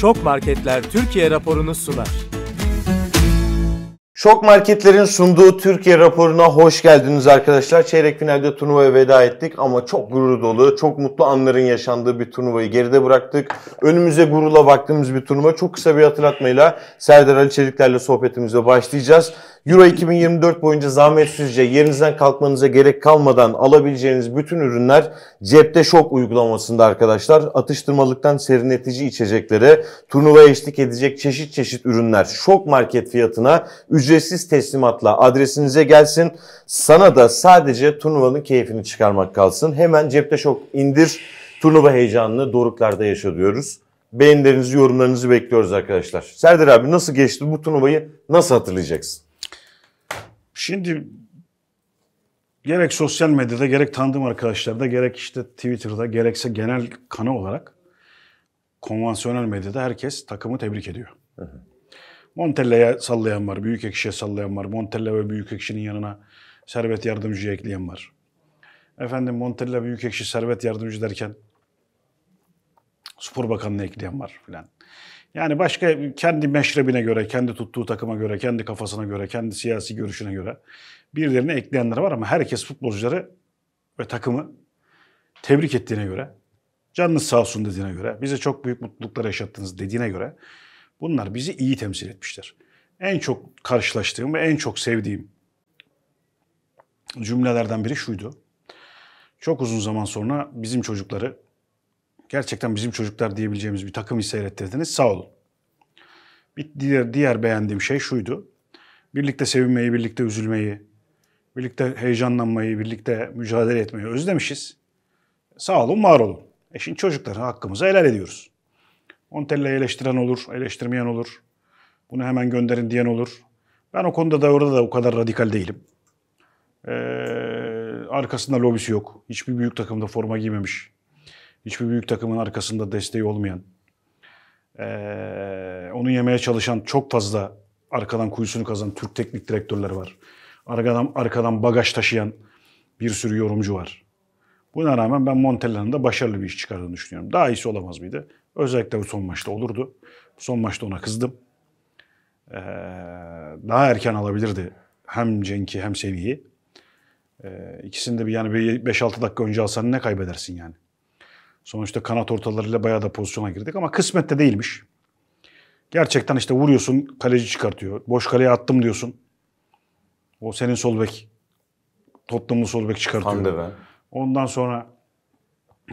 Şok Marketler Türkiye raporunu sunar. Şok Marketler'in sunduğu Türkiye raporuna hoş geldiniz arkadaşlar. Çeyrek finalde turnuvaya veda ettik ama çok gurur dolu, çok mutlu anların yaşandığı bir turnuvayı geride bıraktık. Önümüze gururla baktığımız bir turnuva. Çok kısa bir hatırlatmayla Serdar Ali Çelikler'le sohbetimize başlayacağız. Euro 2024 boyunca zahmetsizce yerinizden kalkmanıza gerek kalmadan alabileceğiniz bütün ürünler cepte şok uygulamasında arkadaşlar. Atıştırmalıktan serinletici içeceklere, turnuva eşlik edecek çeşit çeşit ürünler şok market fiyatına ücretsiz teslimatla adresinize gelsin. Sana da sadece turnuvanın keyfini çıkarmak kalsın. Hemen cepte şok indir. Turnuva heyecanını doruklarda yaşa diyoruz. Beğenilerinizi, yorumlarınızı bekliyoruz arkadaşlar. Serdar abi nasıl geçti bu turnuvayı? Nasıl hatırlayacaksın? Şimdi gerek sosyal medyada, gerek tanıdığım arkadaşlarda, gerek işte Twitter'da, gerekse genel kanı olarak konvansiyonel medyada herkes takımı tebrik ediyor. Hı Montella'ya sallayan var, büyük ekşiye sallayan var. Montella ve büyük ekşinin yanına servet yardımcı ekleyen var. Efendim Montella büyük ekşi servet yardımcı derken spor bakanına ekleyen var filan. Yani başka kendi meşrebine göre, kendi tuttuğu takıma göre, kendi kafasına göre, kendi siyasi görüşüne göre birilerine ekleyenler var ama herkes futbolcuları ve takımı tebrik ettiğine göre, canınız sağ olsun dediğine göre, bize çok büyük mutluluklar yaşattınız dediğine göre bunlar bizi iyi temsil etmiştir. En çok karşılaştığım ve en çok sevdiğim cümlelerden biri şuydu. Çok uzun zaman sonra bizim çocukları gerçekten bizim çocuklar diyebileceğimiz bir takım seyrettirdiniz. Sağ olun. Bir diğer, diğer beğendiğim şey şuydu. Birlikte sevinmeyi, birlikte üzülmeyi, birlikte heyecanlanmayı, birlikte mücadele etmeyi özlemişiz. Sağ olun, var olun. E şimdi çocukların hakkımızı helal ediyoruz. Montella eleştiren olur, eleştirmeyen olur. Bunu hemen gönderin diyen olur. Ben o konuda da orada da o kadar radikal değilim. Ee, arkasında lobisi yok. Hiçbir büyük takımda forma giymemiş hiçbir büyük takımın arkasında desteği olmayan, onu yemeye çalışan çok fazla arkadan kuyusunu kazan Türk teknik direktörler var. Arkadan, arkadan bagaj taşıyan bir sürü yorumcu var. Buna rağmen ben Montella'nın da başarılı bir iş çıkardığını düşünüyorum. Daha iyisi olamaz mıydı? Özellikle bu son maçta olurdu. Son maçta ona kızdım. Ee, daha erken alabilirdi hem Cenk'i hem Sevi'yi. Ee, ikisini de bir yani 5-6 dakika önce alsan ne kaybedersin yani? Sonuçta kanat ortalarıyla bayağı da pozisyona girdik ama kısmette değilmiş. Gerçekten işte vuruyorsun kaleci çıkartıyor. Boş kaleye attım diyorsun. O senin sol bek. Tottenham'lı sol bek çıkartıyor. Handeve. Ondan sonra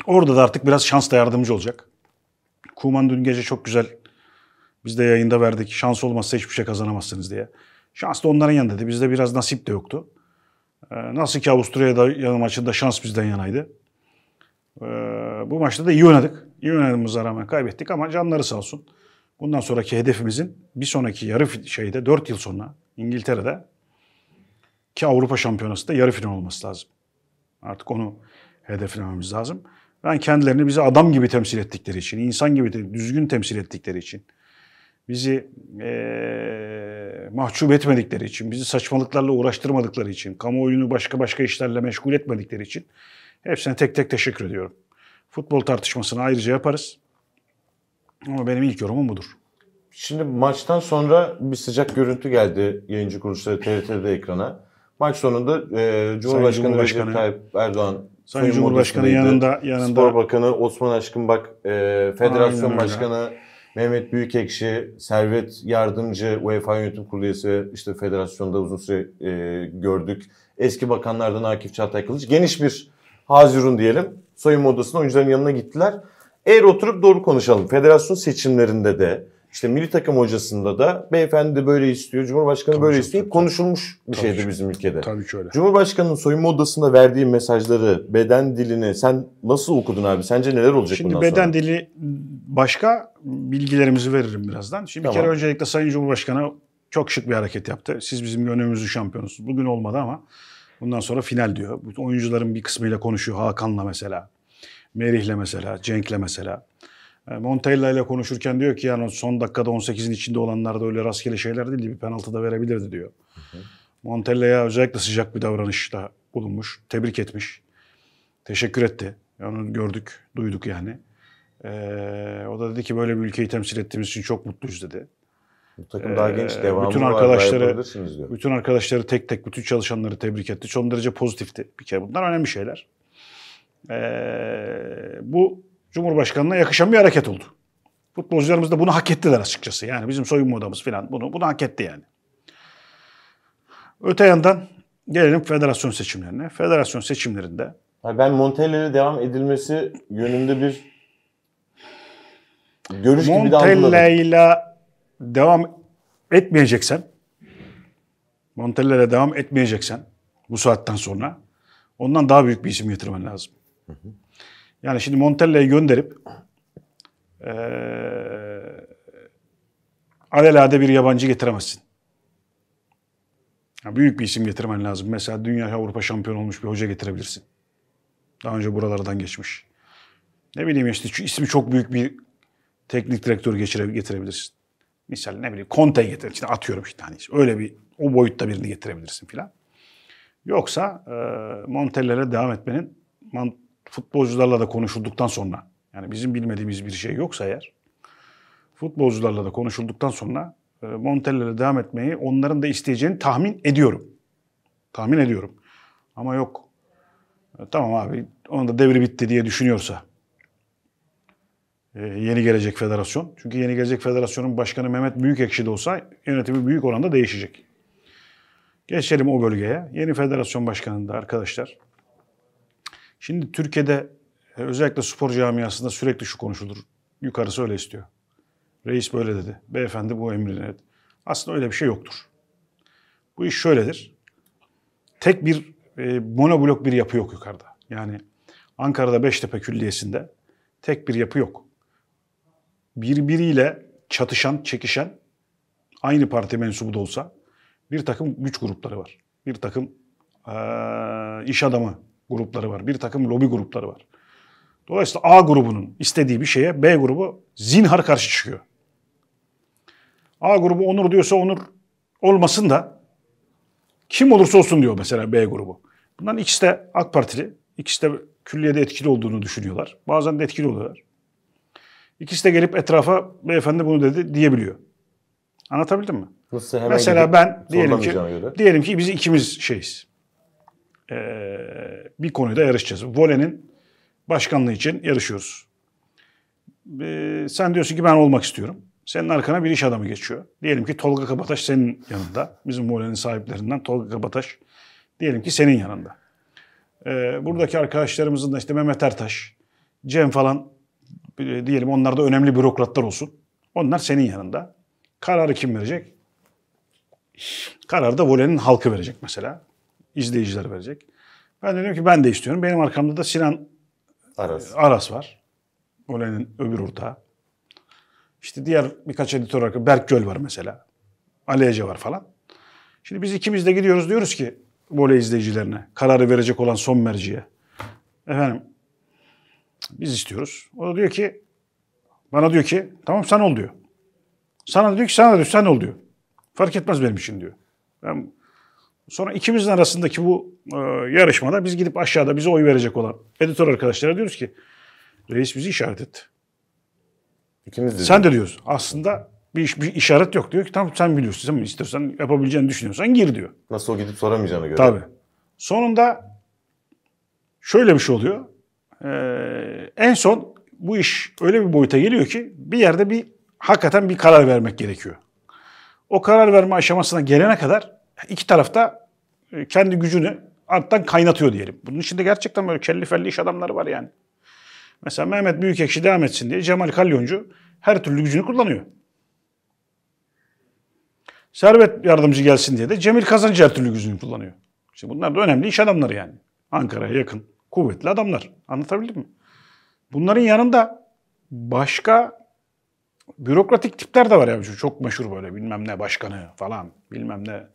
orada da artık biraz şans da yardımcı olacak. Kuman dün gece çok güzel biz de yayında verdik. Şans olmazsa hiçbir şey kazanamazsınız diye. Şans da onların yanındaydı. Bizde biraz nasip de yoktu. Ee, nasıl ki Avusturya'da yanı maçında şans bizden yanaydı. Ee, bu maçta da iyi oynadık. İyi oynadığımıza rağmen kaybettik ama canları sağ olsun. Bundan sonraki hedefimizin bir sonraki yarı şeyde 4 yıl sonra İngiltere'de ki Avrupa Şampiyonası'nda yarı final olması lazım. Artık onu hedeflememiz lazım. Ben kendilerini bizi adam gibi temsil ettikleri için, insan gibi düzgün temsil ettikleri için, bizi ee, mahcup etmedikleri için, bizi saçmalıklarla uğraştırmadıkları için, kamuoyunu başka başka işlerle meşgul etmedikleri için Hepsine tek tek teşekkür ediyorum. Futbol tartışmasını ayrıca yaparız. Ama benim ilk yorumum budur. Şimdi maçtan sonra bir sıcak görüntü geldi yayıncı kuruluşları TRT'de ekrana. Maç sonunda e, Cumhurbaşkanı, Cumhurbaşkanı Recep Tayyip Erdoğan Sayın, Cumhurbaşkanı yanında yanında Spor Bakanı Osman Aşkın bak e, Federasyon Aynen Başkanı Mehmet Büyükekşi, Servet Yardımcı, UEFA Yönetim Kurulu üyesi işte federasyonda uzun süre e, gördük. Eski bakanlardan Akif Çağatay Kılıç geniş bir Hazirun diyelim. Soyunma odasında oyuncuların yanına gittiler. Eğer oturup doğru konuşalım. Federasyon seçimlerinde de işte milli takım hocasında da beyefendi de böyle istiyor, Cumhurbaşkanı tabii böyle istiyor. Konuşulmuş bir tabii şeydi ki. bizim ülkede. Tabii ki öyle. Cumhurbaşkanının soyunma odasında verdiği mesajları, beden dilini sen nasıl okudun abi? Sence neler olacak Şimdi bundan sonra? Şimdi beden dili başka bilgilerimizi veririm birazdan. Şimdi tamam. bir kere öncelikle Sayın Cumhurbaşkanı çok şık bir hareket yaptı. Siz bizim gönlümüzü şampiyonusunuz. Bugün olmadı ama Bundan sonra final diyor. Oyuncuların bir kısmıyla konuşuyor. Hakan'la mesela. Merih'le mesela. Cenk'le mesela. E, Montella ile konuşurken diyor ki yani son dakikada 18'in içinde olanlar da öyle rastgele şeyler değildi, Bir penaltı da verebilirdi diyor. Montella'ya özellikle sıcak bir davranışta bulunmuş. Tebrik etmiş. Teşekkür etti. Onu gördük, duyduk yani. Ee, o da dedi ki böyle bir ülkeyi temsil ettiğimiz için çok mutluyuz dedi. Bu takım daha genç ee, devamı bütün var, arkadaşları, diyor. Bütün arkadaşları tek tek bütün çalışanları tebrik etti. Son derece pozitifti bir kere bunlar önemli şeyler. Ee, bu Cumhurbaşkanı'na yakışan bir hareket oldu. Futbolcularımız da bunu hak ettiler açıkçası. Yani bizim soyunma odamız falan bunu, bunu hak etti yani. Öte yandan gelelim federasyon seçimlerine. Federasyon seçimlerinde ben Montella'ya devam edilmesi yönünde bir görüş gibi de algıladım. Montella devam etmeyeceksen, Montellere devam etmeyeceksen bu saatten sonra ondan daha büyük bir isim getirmen lazım. Hı hı. Yani şimdi Montella'yı gönderip e, alelade bir yabancı getiremezsin. Yani büyük bir isim getirmen lazım. Mesela dünya Avrupa şampiyon olmuş bir hoca getirebilirsin. Daha önce buralardan geçmiş. Ne bileyim işte ismi çok büyük bir teknik direktör geçire, getirebilirsin. Misal ne bileyim Conte'yi getir. İşte atıyorum işte hani öyle bir o boyutta birini getirebilirsin filan. Yoksa e, Montellere devam etmenin man, futbolcularla da konuşulduktan sonra yani bizim bilmediğimiz bir şey yoksa eğer futbolcularla da konuşulduktan sonra e, Montellere devam etmeyi onların da isteyeceğini tahmin ediyorum. Tahmin ediyorum. Ama yok. E, tamam abi onun da devri bitti diye düşünüyorsa e, yeni gelecek federasyon. Çünkü yeni gelecek federasyonun başkanı Mehmet Büyükekşi de olsa yönetimi büyük oranda değişecek. Geçelim o bölgeye. Yeni federasyon başkanında arkadaşlar. Şimdi Türkiye'de e, özellikle spor camiasında sürekli şu konuşulur. Yukarısı öyle istiyor. Reis böyle dedi. Beyefendi bu emrini dedi. Aslında öyle bir şey yoktur. Bu iş şöyledir. Tek bir e, monoblok bir yapı yok yukarıda. Yani Ankara'da Beştepe Külliyesi'nde tek bir yapı yok birbiriyle çatışan, çekişen aynı parti mensubu da olsa bir takım güç grupları var. Bir takım e, iş adamı grupları var. Bir takım lobi grupları var. Dolayısıyla A grubunun istediği bir şeye B grubu zinhar karşı çıkıyor. A grubu Onur diyorsa Onur olmasın da kim olursa olsun diyor mesela B grubu. Bunların ikisi de AK Partili, ikisi de külliyede etkili olduğunu düşünüyorlar. Bazen de etkili oluyorlar. İkisi de gelip etrafa beyefendi bunu dedi diyebiliyor. Anlatabildim mi? Nasıl hemen Mesela ben diyelim ki göre. diyelim ki biz ikimiz şeyiz. Ee, bir konuda yarışacağız. Vole'nin başkanlığı için yarışıyoruz. Ee, sen diyorsun ki ben olmak istiyorum. Senin arkana bir iş adamı geçiyor. Diyelim ki Tolga Kabataş senin yanında. Bizim volenin sahiplerinden Tolga Kabataş. Diyelim ki senin yanında. Ee, buradaki arkadaşlarımızın da işte Mehmet Ertaş, Cem falan e, diyelim onlar da önemli bürokratlar olsun. Onlar senin yanında. Kararı kim verecek? Kararı da volenin halkı verecek mesela. İzleyiciler verecek. Ben dedim ki ben de istiyorum. Benim arkamda da Sinan e, Aras, Aras var. Volenin öbür ortağı. İşte diğer birkaç editör arkadaşı. Berk Göl var mesela. Ali Ece var falan. Şimdi biz ikimiz de gidiyoruz diyoruz ki voley izleyicilerine. Kararı verecek olan son merciye. Efendim biz istiyoruz. O da diyor ki bana diyor ki tamam sen ol diyor. Sana diyor ki sana diyor sen ol diyor. Fark etmez benim için diyor. Ben Sonra ikimizin arasındaki bu e, yarışmada biz gidip aşağıda bize oy verecek olan editör arkadaşlara diyoruz ki reis bizi işaret etti. İkimiz de Sen de diyoruz. Aslında bir, iş, bir işaret yok diyor ki tamam sen biliyorsun. Sen istiyorsan yapabileceğini düşünüyorsan gir diyor. Nasıl o gidip soramayacağını göre. Tabii. Sonunda şöyle bir şey oluyor. Ee, en son bu iş öyle bir boyuta geliyor ki bir yerde bir hakikaten bir karar vermek gerekiyor. O karar verme aşamasına gelene kadar iki tarafta e, kendi gücünü alttan kaynatıyor diyelim. Bunun içinde gerçekten böyle kelli felli iş adamları var yani. Mesela Mehmet Büyükekşi devam etsin diye Cemal Kalyoncu her türlü gücünü kullanıyor. Servet yardımcı gelsin diye de Cemil Kazancı her türlü gücünü kullanıyor. Şimdi bunlar da önemli iş adamları yani. Ankara'ya yakın. Kuvvetli adamlar. Anlatabildim mi? Bunların yanında başka bürokratik tipler de var ya. çok meşhur böyle bilmem ne başkanı falan, bilmem ne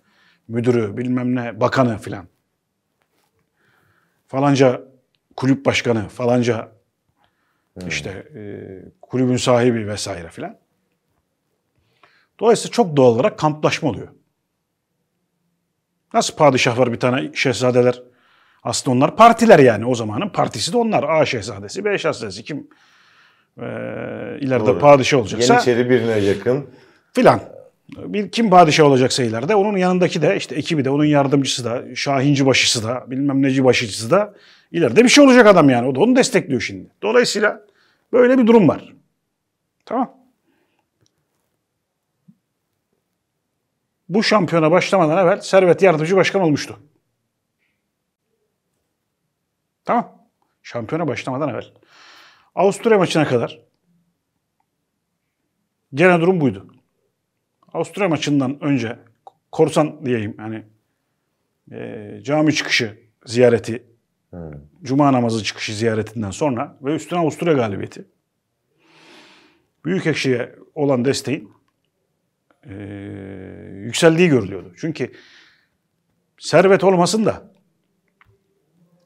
müdürü, bilmem ne bakanı falan Falanca kulüp başkanı, falanca hmm. işte e, kulübün sahibi vesaire filan. Dolayısıyla çok doğal olarak kamplaşma oluyor. Nasıl padişah var bir tane şehzadeler aslında onlar partiler yani o zamanın partisi de onlar. A şehzadesi, B şehzadesi kim e, ileride Doğru. padişah olacaksa. Yeniçeri birine yakın. Filan. Bir, kim padişah olacaksa ileride onun yanındaki de işte ekibi de onun yardımcısı da şahinci başısı da bilmem neci başıcısı da ileride bir şey olacak adam yani. O da onu destekliyor şimdi. Dolayısıyla böyle bir durum var. Tamam. Bu şampiyona başlamadan evvel Servet yardımcı başkan olmuştu. Tamam. Şampiyona başlamadan evvel. Avusturya maçına kadar genel durum buydu. Avusturya maçından önce korsan diyeyim hani e, cami çıkışı ziyareti hmm. cuma namazı çıkışı ziyaretinden sonra ve üstüne Avusturya galibiyeti. Büyük ekşiye olan desteğin e, yükseldiği görülüyordu. Çünkü servet olmasın da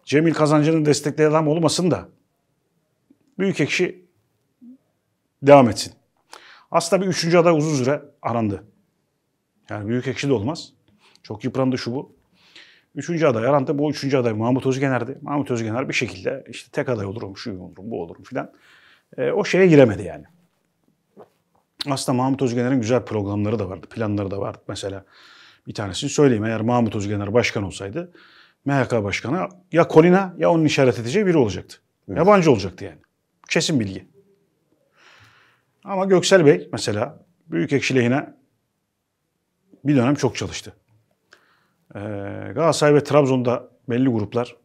Cemil Kazancı'nın destekleyen adam olmasın da büyük ekşi devam etsin. Aslında bir üçüncü aday uzun süre arandı. Yani büyük ekşi de olmaz. Çok yıprandı şu bu. Üçüncü aday arandı. Bu üçüncü aday Mahmut Özgener'di. Mahmut Özgener bir şekilde işte tek aday olurum, şu olurum, bu olurum filan. E, o şeye giremedi yani. Aslında Mahmut Özgener'in güzel programları da vardı, planları da vardı. Mesela bir tanesini söyleyeyim. Eğer Mahmut Özgener başkan olsaydı MHK başkanı ya Kolina ya onun işaret edeceği biri olacaktı. Evet. Yabancı olacaktı yani. Kesin bilgi. Ama Göksel Bey mesela Büyük Ekşi lehine bir dönem çok çalıştı. Ee, Galatasaray ve Trabzon'da belli gruplar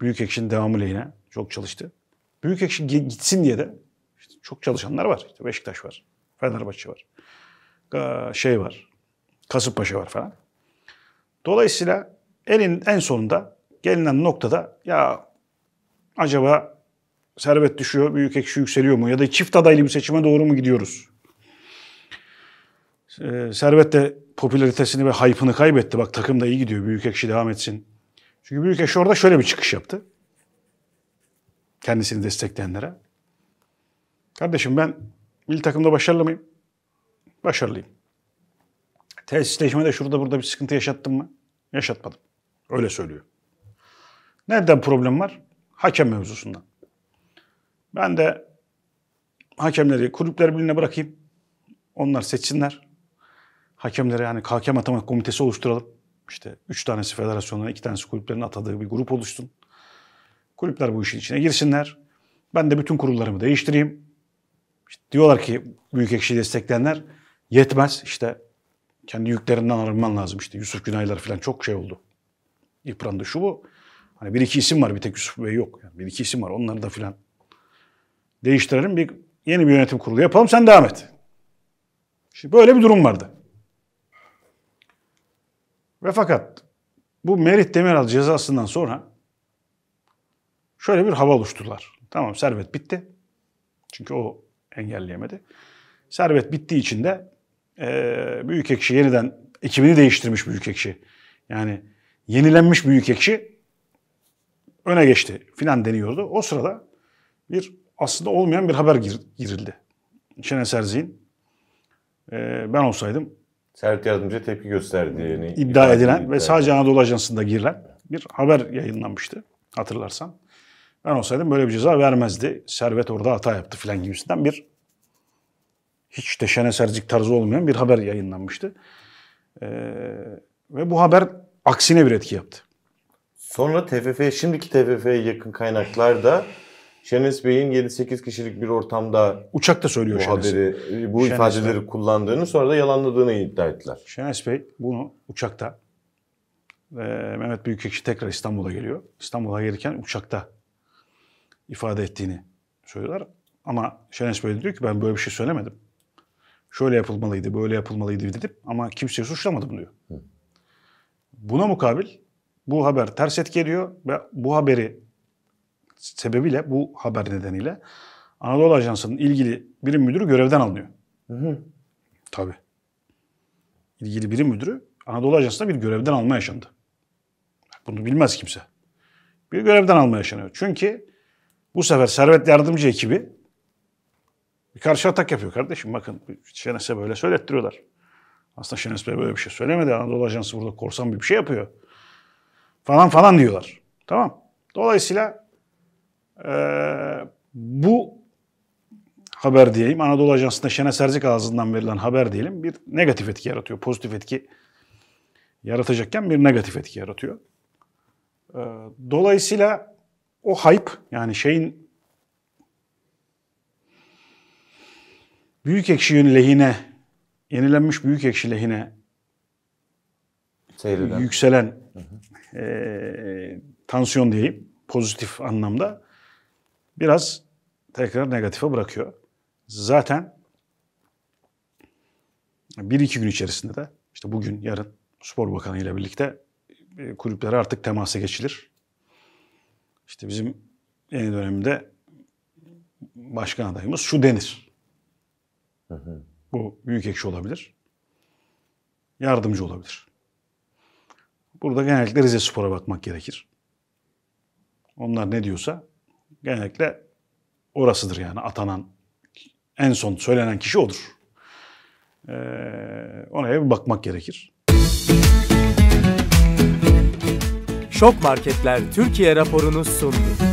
Büyük Ekşi'nin devamı lehine çok çalıştı. Büyük Ekşi gitsin diye de işte çok çalışanlar var. İşte Beşiktaş var, Fenerbahçe var, şey var, Kasımpaşa var falan. Dolayısıyla elin en sonunda gelinen noktada ya acaba servet düşüyor, büyük ekşi yükseliyor mu? Ya da çift adaylı bir seçime doğru mu gidiyoruz? Ee, servet de popülaritesini ve hype'ını kaybetti. Bak takım da iyi gidiyor. Büyük ekşi devam etsin. Çünkü büyük ekşi orada şöyle bir çıkış yaptı. Kendisini destekleyenlere. Kardeşim ben milli takımda başarılı mıyım? Başarılıyım tesisleşmede şurada burada bir sıkıntı yaşattın mı? Yaşatmadım. Öyle söylüyor. Nereden problem var? Hakem mevzusundan. Ben de hakemleri kulüpler birliğine bırakayım. Onlar seçsinler. Hakemleri yani hakem atama komitesi oluşturalım. İşte üç tanesi federasyonların, iki tanesi kulüplerin atadığı bir grup oluşsun. Kulüpler bu işin içine girsinler. Ben de bütün kurullarımı değiştireyim. İşte diyorlar ki büyük ekşi destekleyenler yetmez. İşte kendi yüklerinden arınman lazım işte. Yusuf Günaylar falan çok şey oldu. İprandı şu bu. Hani bir iki isim var bir tek Yusuf Bey yok. Yani bir iki isim var onları da filan değiştirelim bir yeni bir yönetim kurulu yapalım sen devam et. Şimdi böyle bir durum vardı. Ve fakat bu Merih Demiral cezasından sonra şöyle bir hava oluşturdular. Tamam servet bitti. Çünkü o engelleyemedi. Servet bittiği için de ee, büyük ekşi yeniden ekibini değiştirmiş büyük ekşi. Yani yenilenmiş büyük ekşi öne geçti filan deniyordu. O sırada bir aslında olmayan bir haber gir, girildi. Şener Serzi'nin e, ben olsaydım sert yardımcı tepki gösterdiğini iddia, iddia edilen iddia ve iddia sadece Anadolu Ajansı'nda girilen bir haber yayınlanmıştı hatırlarsan. Ben olsaydım böyle bir ceza vermezdi. Servet orada hata yaptı filan gibisinden bir hiç de şenesercik tarzı olmayan bir haber yayınlanmıştı. Ee, ve bu haber aksine bir etki yaptı. Sonra TFF, şimdiki TFF'ye yakın kaynaklar da Şenes Bey'in 7-8 kişilik bir ortamda uçakta söylüyor bu Şenes. haberi, bu Şenes ifadeleri Bey. kullandığını sonra da yalanladığını iddia ettiler. Şenes Bey bunu uçakta ve Mehmet Büyükekşi tekrar İstanbul'a geliyor. İstanbul'a gelirken uçakta ifade ettiğini söylüyorlar. Ama Şenes Bey diyor ki ben böyle bir şey söylemedim şöyle yapılmalıydı, böyle yapılmalıydı dedim ama kimseyi suçlamadım diyor. Buna mukabil bu haber ters etki ediyor ve bu haberi sebebiyle, bu haber nedeniyle Anadolu Ajansı'nın ilgili birim müdürü görevden alınıyor. Hı hı. Tabii. İlgili birim müdürü Anadolu Ajansı'nda bir görevden alma yaşandı. Bunu bilmez kimse. Bir görevden alma yaşanıyor. Çünkü bu sefer Servet Yardımcı ekibi bir karşı atak yapıyor kardeşim bakın Şenes'e böyle söylettiriyorlar. Aslında Şenes Bey böyle bir şey söylemedi. Anadolu Ajansı burada korsan bir şey yapıyor. Falan falan diyorlar. Tamam. Dolayısıyla e, bu haber diyeyim. Anadolu Ajansı'nda Şenes Erzik ağzından verilen haber diyelim. Bir negatif etki yaratıyor. Pozitif etki yaratacakken bir negatif etki yaratıyor. Dolayısıyla o hype yani şeyin büyük ekşinin lehine, yenilenmiş büyük ekşi lehine Seyreden. yükselen E, tansiyon diyeyim pozitif anlamda biraz tekrar negatife bırakıyor. Zaten bir iki gün içerisinde de işte bugün yarın spor bakanı ile birlikte e, kulüplere artık temasa geçilir. İşte bizim yeni dönemde başkan adayımız şu denir. Bu büyük ekşi olabilir. Yardımcı olabilir. Burada genellikle Rize Spor'a bakmak gerekir. Onlar ne diyorsa genellikle orasıdır yani atanan en son söylenen kişi odur. Ee, oraya bir bakmak gerekir. Şok Marketler Türkiye raporunu sundu.